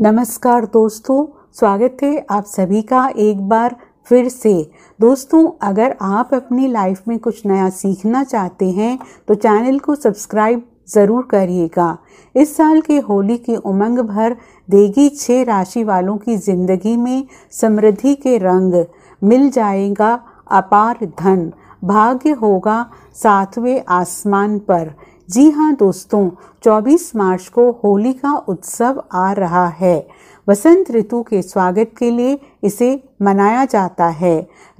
नमस्कार दोस्तों स्वागत है आप सभी का एक बार फिर से दोस्तों अगर आप अपनी लाइफ में कुछ नया सीखना चाहते हैं तो चैनल को सब्सक्राइब ज़रूर करिएगा इस साल के होली की उमंग भर देगी छः राशि वालों की ज़िंदगी में समृद्धि के रंग मिल जाएगा अपार धन भाग्य होगा सातवें आसमान पर जी हाँ दोस्तों 24 मार्च को होली का उत्सव आ रहा है वसंत ऋतु के स्वागत के लिए इसे मनाया जाता है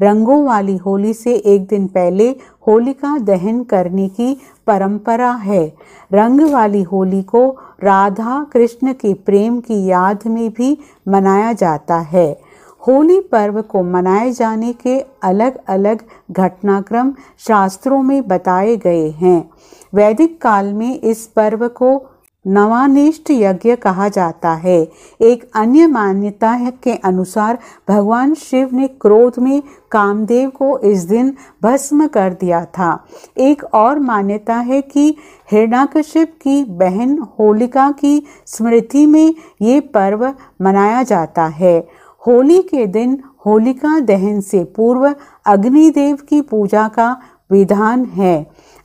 रंगों वाली होली से एक दिन पहले होलिका दहन करने की परंपरा है रंग वाली होली को राधा कृष्ण के प्रेम की याद में भी मनाया जाता है होली पर्व को मनाए जाने के अलग अलग घटनाक्रम शास्त्रों में बताए गए हैं वैदिक काल में इस पर्व को नवानिष्ठ यज्ञ कहा जाता है एक अन्य मान्यता के अनुसार भगवान शिव ने क्रोध में कामदेव को इस दिन भस्म कर दिया था एक और मान्यता है कि हिरणाकश्यप की बहन होलिका की स्मृति में ये पर्व मनाया जाता है होली के दिन होलिका दहन से पूर्व अग्निदेव की पूजा का विधान है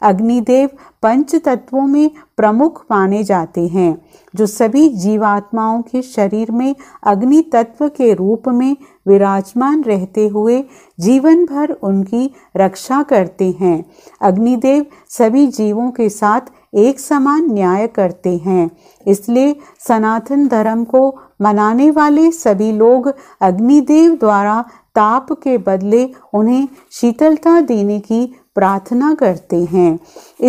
अग्निदेव पंच तत्वों में प्रमुख माने जाते हैं जो सभी जीवात्माओं के शरीर में अग्नि तत्व के रूप में विराजमान रहते हुए जीवन भर उनकी रक्षा करते हैं अग्निदेव सभी जीवों के साथ एक समान न्याय करते हैं इसलिए सनातन धर्म को मनाने वाले सभी लोग अग्निदेव द्वारा ताप के बदले उन्हें शीतलता देने की प्रार्थना करते हैं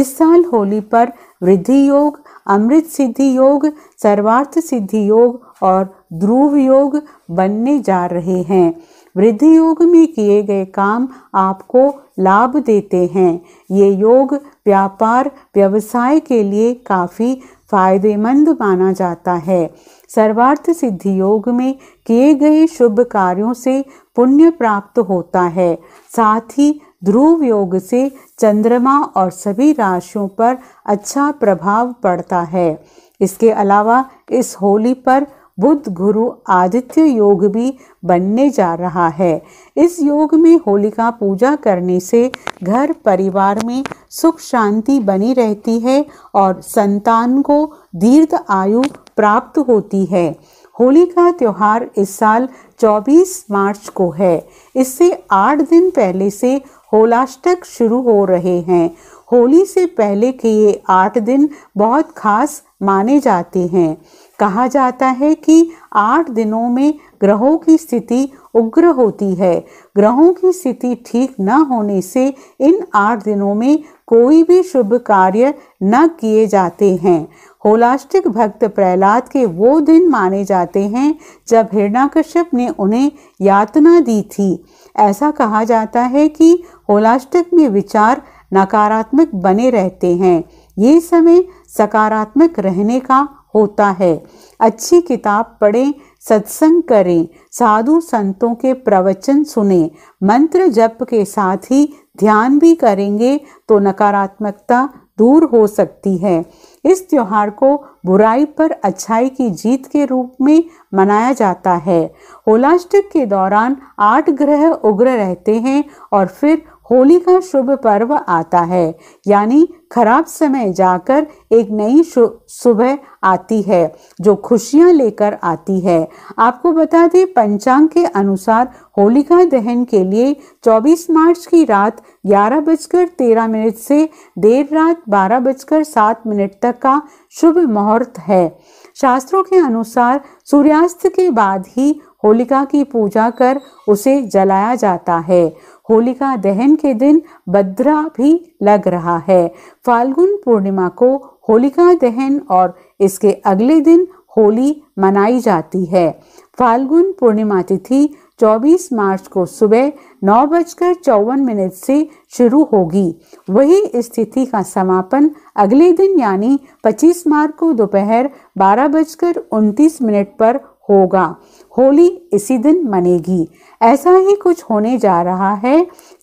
इस साल होली पर वृद्धि योग अमृत सिद्धि योग सर्वार्थ सिद्धि योग और ध्रुव योग बनने जा रहे हैं वृद्धि योग में किए गए काम आपको लाभ देते हैं ये योग व्यापार व्यवसाय के लिए काफ़ी फायदेमंद माना जाता है सर्वार्थ सिद्धि योग में किए गए शुभ कार्यों से पुण्य प्राप्त होता है साथ ही ध्रुव योग से चंद्रमा और सभी राशियों पर अच्छा प्रभाव पड़ता है इसके अलावा इस होली पर बुद्ध गुरु आदित्य योग भी बनने जा रहा है इस योग में होलिका पूजा करने से घर परिवार में सुख शांति बनी रहती है और संतान को दीर्घ आयु प्राप्त होती है होली का त्यौहार इस साल 24 मार्च को है इससे आठ दिन पहले से होलाष्टक शुरू हो रहे हैं होली से पहले के ये आठ दिन बहुत खास माने जाते हैं कहा जाता है कि आठ दिनों में ग्रहों की स्थिति उग्र होती है ग्रहों की स्थिति ठीक न होने से इन आठ दिनों में कोई भी शुभ कार्य न किए जाते हैं होलास्टिक भक्त प्रहलाद के वो दिन माने जाते हैं जब हिरणाकश्यप ने उन्हें यातना दी थी ऐसा कहा जाता है कि होलाष्टक में विचार नकारात्मक बने रहते हैं ये समय सकारात्मक रहने का होता है अच्छी किताब पढ़ें सत्संग करें साधु संतों के प्रवचन सुने मंत्र जप के साथ ही ध्यान भी करेंगे तो नकारात्मकता दूर हो सकती है इस त्यौहार को बुराई पर अच्छाई की जीत के रूप में मनाया जाता है होलाष्टक के दौरान आठ ग्रह उग्र रहते हैं और फिर होली का शुभ पर्व आता है यानी खराब समय जाकर एक नई सुबह आती है जो खुशियां लेकर आती है आपको बता दें पंचांग के अनुसार होलिका दहन के लिए 24 मार्च की रात ग्यारह बजकर तेरह मिनट से देर रात बारह बजकर सात मिनट तक का शुभ मुहूर्त है शास्त्रों के अनुसार सूर्यास्त के बाद ही होलिका की पूजा कर उसे जलाया जाता है होलिका दहन के दिन बद्रा भी लग रहा है फाल्गुन पूर्णिमा को होलिका दहन और इसके अगले दिन होली मनाई जाती है फाल्गुन पूर्णिमा तिथि 24 मार्च को सुबह नौ बजकर चौवन मिनट से शुरू होगी वही इस तिथि का समापन अगले दिन यानी 25 मार्च को दोपहर बारह बजकर उनतीस मिनट पर होगा होली इसी दिन मनेगी ऐसा ही कुछ होने जा रहा है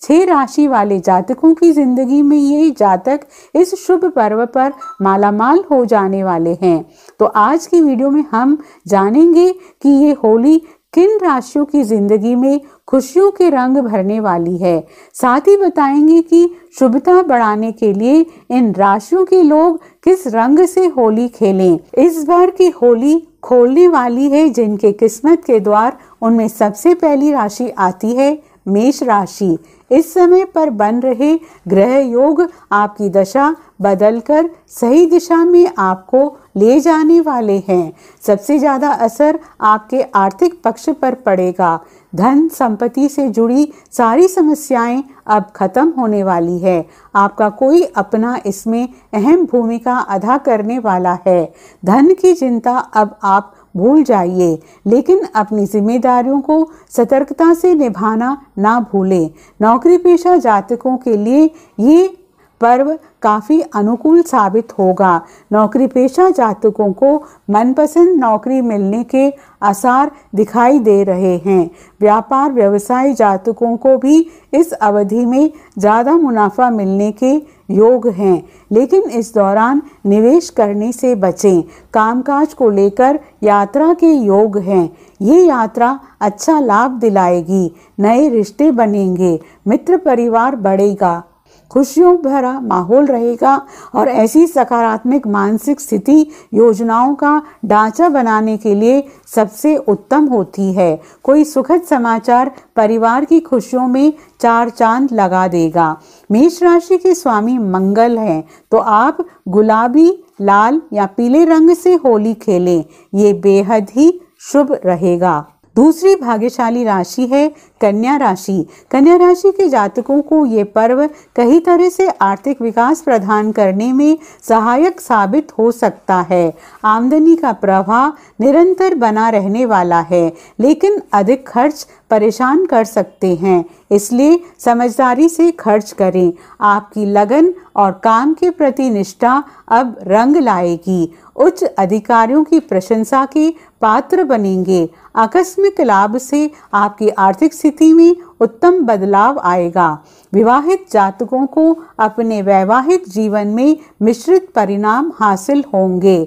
छह राशि वाले जातकों की जिंदगी में ये जातक इस शुभ पर्व पर मालामाल हो जाने वाले हैं तो आज की वीडियो में हम जानेंगे कि ये होली किन राशियों की जिंदगी में खुशियों के रंग भरने वाली है साथ ही बताएंगे कि शुभता बढ़ाने के लिए इन राशियों के लोग किस रंग से होली खेलें इस बार की होली खोलने वाली है जिनके किस्मत के द्वार उनमें सबसे पहली राशि आती है मेष राशि इस समय पर बन रहे ग्रह योग आपकी दशा बदलकर सही दिशा में आपको ले जाने वाले हैं सबसे ज़्यादा असर आपके आर्थिक पक्ष पर पड़ेगा धन संपत्ति से जुड़ी सारी समस्याएं अब खत्म होने वाली है आपका कोई अपना इसमें अहम भूमिका अदा करने वाला है धन की चिंता अब आप भूल जाइए लेकिन अपनी जिम्मेदारियों को सतर्कता से निभाना ना भूलें नौकरी पेशा जातकों के लिए ये पर्व काफ़ी अनुकूल साबित होगा नौकरी पेशा जातकों को मनपसंद नौकरी मिलने के आसार दिखाई दे रहे हैं व्यापार व्यवसाय जातकों को भी इस अवधि में ज़्यादा मुनाफा मिलने के योग हैं लेकिन इस दौरान निवेश करने से बचें कामकाज को लेकर यात्रा के योग हैं ये यात्रा अच्छा लाभ दिलाएगी नए रिश्ते बनेंगे मित्र परिवार बढ़ेगा खुशियों भरा माहौल रहेगा और ऐसी सकारात्मक मानसिक स्थिति योजनाओं का ढांचा बनाने के लिए सबसे उत्तम होती है कोई सुखद समाचार परिवार की खुशियों में चार चांद लगा देगा मेष राशि के स्वामी मंगल हैं तो आप गुलाबी लाल या पीले रंग से होली खेलें ये बेहद ही शुभ रहेगा दूसरी भाग्यशाली राशि है कन्या राशि कन्या राशि के जातकों को ये पर्व कई तरह से आर्थिक विकास प्रदान करने में सहायक साबित हो सकता है आमदनी का प्रवाह निरंतर बना रहने वाला है लेकिन अधिक खर्च परेशान कर सकते हैं इसलिए समझदारी से खर्च करें आपकी लगन और काम के प्रति निष्ठा अब रंग लाएगी उच्च अधिकारियों की प्रशंसा के पात्र बनेंगे आकस्मिक लाभ से आपकी आर्थिक स्थिति में उत्तम बदलाव आएगा विवाहित जातकों को अपने वैवाहिक जीवन में मिश्रित परिणाम हासिल होंगे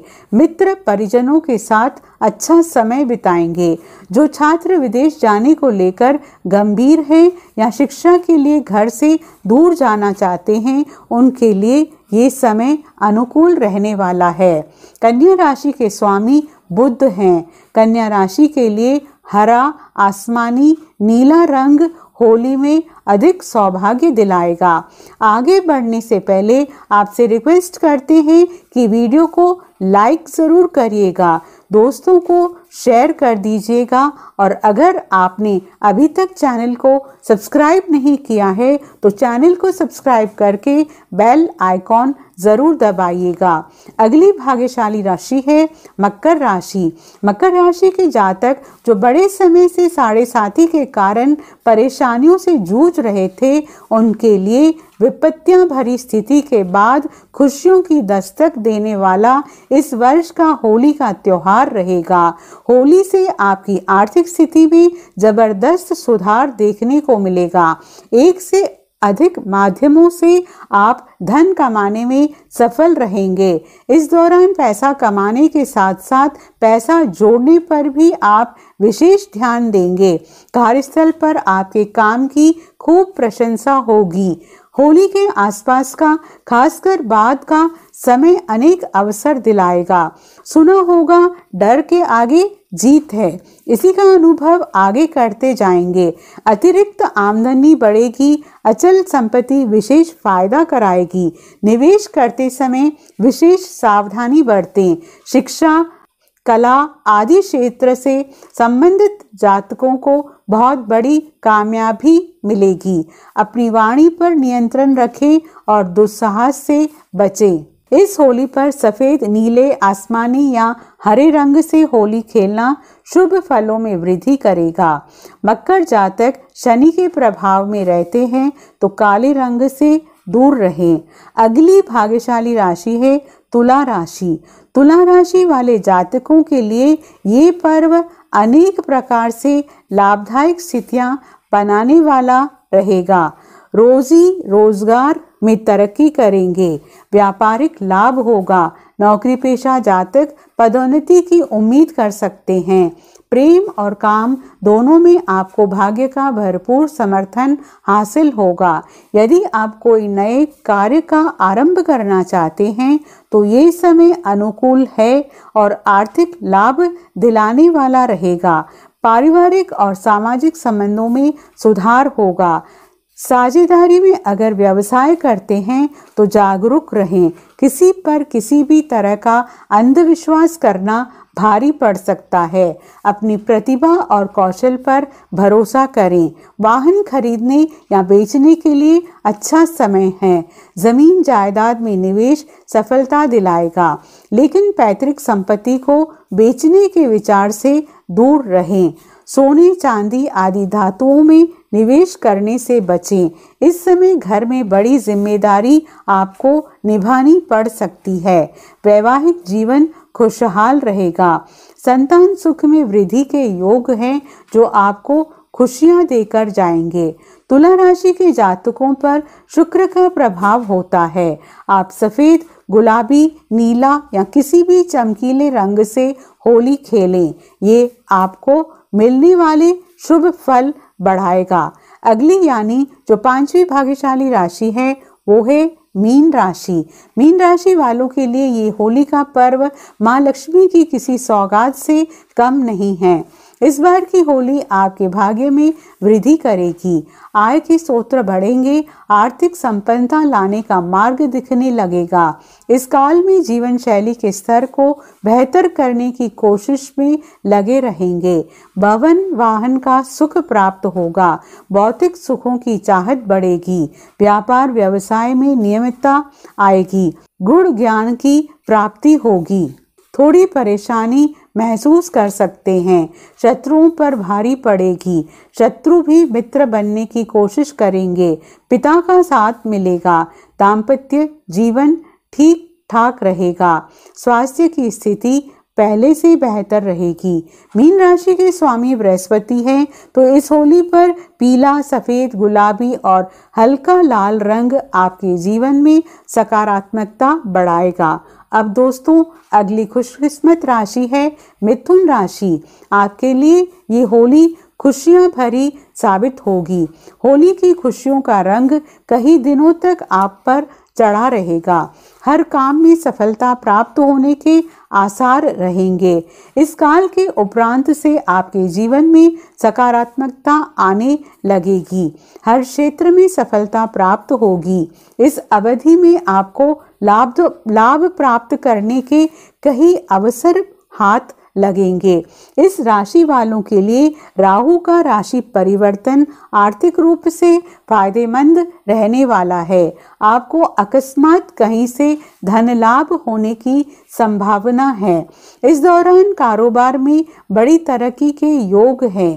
मित्र परिजनों के साथ अच्छा समय बिताएंगे जो छात्र विदेश जाने को लेकर गंभीर हैं या शिक्षा के लिए घर से दूर जाना चाहते हैं उनके लिए ये समय अनुकूल रहने वाला है कन्या राशि के स्वामी बुद्ध हैं कन्या राशि के लिए हरा आसमानी नीला रंग होली में अधिक सौभाग्य दिलाएगा आगे बढ़ने से पहले आपसे रिक्वेस्ट करते हैं कि वीडियो को लाइक ज़रूर करिएगा दोस्तों को शेयर कर दीजिएगा और अगर आपने अभी तक चैनल को सब्सक्राइब नहीं किया है तो चैनल को सब्सक्राइब करके बेल आइकॉन ज़रूर दबाइएगा अगली भाग्यशाली राशि है मकर राशि मकर राशि के जातक जो बड़े समय से साढ़े साथी के कारण परेशानियों से जूझ रहे थे उनके लिए विपत्तियां भरी स्थिति के बाद खुशियों की दस्तक देने वाला इस वर्ष का होली का त्यौहार रहेगा होली से आपकी आर्थिक स्थिति में जबरदस्त सुधार देखने को मिलेगा एक से अधिक माध्यमों से आप धन कमाने में सफल रहेंगे इस दौरान पैसा कमाने के साथ साथ पैसा जोड़ने पर भी आप विशेष ध्यान देंगे कार्यस्थल पर आपके काम की खूब प्रशंसा होगी होली के आसपास का खासकर बाद का समय अनेक अवसर दिलाएगा सुना होगा डर के आगे जीत है इसी का अनुभव आगे करते जाएंगे अतिरिक्त आमदनी बढ़ेगी अचल संपत्ति विशेष फायदा कराएगी निवेश करते समय विशेष सावधानी बरतें शिक्षा कला आदि क्षेत्र से संबंधित जातकों को बहुत बड़ी कामयाबी मिलेगी अपनी वाणी पर नियंत्रण रखें और दुस्साहस से बचें इस होली पर सफ़ेद नीले आसमानी या हरे रंग से होली खेलना शुभ फलों में वृद्धि करेगा मकर जातक शनि के प्रभाव में रहते हैं तो काले रंग से दूर रहें अगली भाग्यशाली राशि है तुला राशि तुला राशि वाले जातकों के लिए ये पर्व अनेक प्रकार से लाभदायक स्थितियां बनाने वाला रहेगा रोजी रोजगार में तरक्की करेंगे व्यापारिक लाभ होगा नौकरी पेशा जातक पदोन्नति की उम्मीद कर सकते हैं प्रेम और काम दोनों में आपको भाग्य का भरपूर समर्थन हासिल होगा यदि आप कोई नए कार्य का आरंभ करना चाहते हैं तो ये समय अनुकूल है और आर्थिक लाभ दिलाने वाला रहेगा पारिवारिक और सामाजिक संबंधों में सुधार होगा साझेदारी में अगर व्यवसाय करते हैं तो जागरूक रहें किसी पर किसी भी तरह का अंधविश्वास करना भारी पड़ सकता है अपनी प्रतिभा और कौशल पर भरोसा करें वाहन खरीदने या बेचने के लिए अच्छा समय है ज़मीन जायदाद में निवेश सफलता दिलाएगा लेकिन पैतृक संपत्ति को बेचने के विचार से दूर रहें सोने चांदी आदि धातुओं में निवेश करने से बचें इस समय घर में बड़ी जिम्मेदारी आपको निभानी पड़ सकती है वैवाहिक जीवन खुशहाल रहेगा संतान सुख में वृद्धि के योग हैं जो आपको खुशियां देकर जाएंगे तुला राशि के जातकों पर शुक्र का प्रभाव होता है आप सफ़ेद गुलाबी नीला या किसी भी चमकीले रंग से होली खेलें ये आपको मिलने वाले शुभ फल बढ़ाएगा अगली यानी जो पांचवी भाग्यशाली राशि है वो है मीन राशि मीन राशि वालों के लिए ये होली का पर्व माँ लक्ष्मी की किसी सौगात से कम नहीं है इस बार की होली आपके भाग्य में वृद्धि करेगी आय के स्रोत बढ़ेंगे आर्थिक संपन्नता लाने का मार्ग दिखने लगेगा इस काल में जीवन शैली के स्तर को बेहतर करने की कोशिश में लगे रहेंगे भवन वाहन का सुख प्राप्त होगा भौतिक सुखों की चाहत बढ़ेगी व्यापार व्यवसाय में नियमितता आएगी गुण ज्ञान की प्राप्ति होगी थोड़ी परेशानी महसूस कर सकते हैं शत्रुओं पर भारी पड़ेगी शत्रु भी मित्र बनने की कोशिश करेंगे पिता का साथ मिलेगा दाम्पत्य जीवन ठीक ठाक रहेगा स्वास्थ्य की स्थिति पहले से बेहतर रहेगी मीन राशि के स्वामी बृहस्पति हैं तो इस होली पर पीला सफ़ेद गुलाबी और हल्का लाल रंग आपके जीवन में सकारात्मकता बढ़ाएगा अब दोस्तों अगली खुशकिस्मत राशि है मिथुन राशि आपके लिए ये होली खुशियां भरी साबित होगी होली की खुशियों का रंग कई दिनों तक आप पर चढ़ा रहेगा हर काम में सफलता प्राप्त होने के आसार रहेंगे इस काल के उपरांत से आपके जीवन में सकारात्मकता आने लगेगी हर क्षेत्र में सफलता प्राप्त होगी इस अवधि में आपको लाभ लाभ प्राप्त करने के कई अवसर हाथ लगेंगे इस राशि वालों के लिए राहु का राशि परिवर्तन आर्थिक रूप से फायदेमंद रहने वाला है आपको अकस्मात कहीं से धन लाभ होने की संभावना है इस दौरान कारोबार में बड़ी तरक्की के योग हैं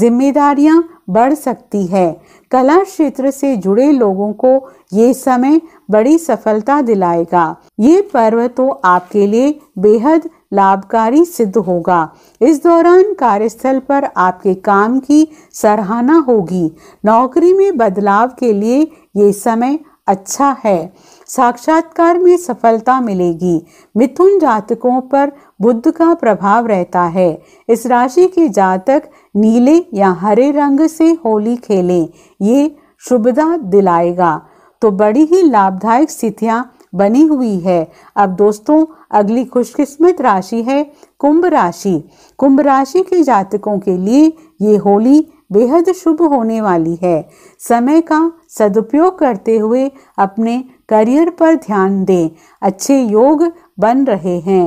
जिम्मेदारियां बढ़ सकती है कला क्षेत्र से जुड़े लोगों को ये समय बड़ी सफलता दिलाएगा ये पर्व तो आपके लिए बेहद लाभकारी सिद्ध होगा इस दौरान कार्यस्थल पर आपके काम की सराहना होगी नौकरी में बदलाव के लिए ये समय अच्छा है साक्षात्कार में सफलता मिलेगी मिथुन जातकों पर बुद्ध का प्रभाव रहता है इस राशि के जातक नीले या हरे रंग से होली खेलें ये शुभदा दिलाएगा तो बड़ी ही लाभदायक स्थितियाँ बनी हुई है अब दोस्तों अगली खुशकिस्मत राशि है कुंभ राशि कुंभ राशि के जातकों के लिए ये होली बेहद शुभ होने वाली है समय का सदुपयोग करते हुए अपने करियर पर ध्यान दें अच्छे योग बन रहे हैं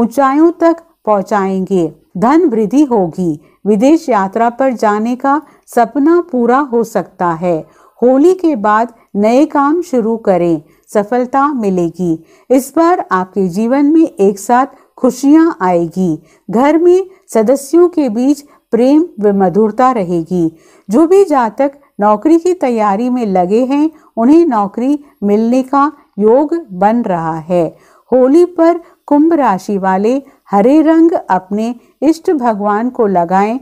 ऊंचाइयों तक पहुंचाएंगे धन वृद्धि होगी विदेश यात्रा पर जाने का सपना पूरा हो सकता है होली के बाद नए काम शुरू करें सफलता मिलेगी इस बार आपके जीवन में एक साथ खुशियां आएगी घर में सदस्यों के बीच प्रेम व मधुरता रहेगी जो भी जातक नौकरी की तैयारी में लगे हैं उन्हें नौकरी मिलने का योग बन रहा है होली पर कुंभ राशि वाले हरे रंग अपने इष्ट भगवान को लगाएं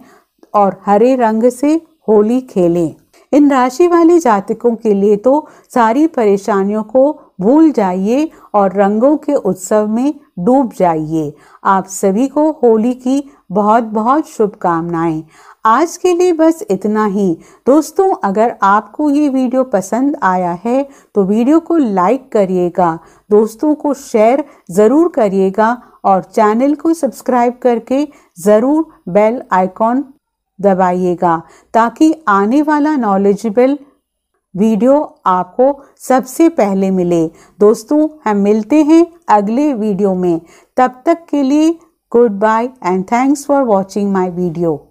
और हरे रंग से होली खेलें इन राशि वाले जातकों के लिए तो सारी परेशानियों को भूल जाइए और रंगों के उत्सव में डूब जाइए आप सभी को होली की बहुत बहुत शुभकामनाएं आज के लिए बस इतना ही दोस्तों अगर आपको ये वीडियो पसंद आया है तो वीडियो को लाइक करिएगा दोस्तों को शेयर ज़रूर करिएगा और चैनल को सब्सक्राइब करके ज़रूर बेल आइकॉन दबाइएगा ताकि आने वाला नॉलेजेबल वीडियो आपको सबसे पहले मिले दोस्तों हम मिलते हैं अगले वीडियो में तब तक के लिए goodbye and thanks for watching my video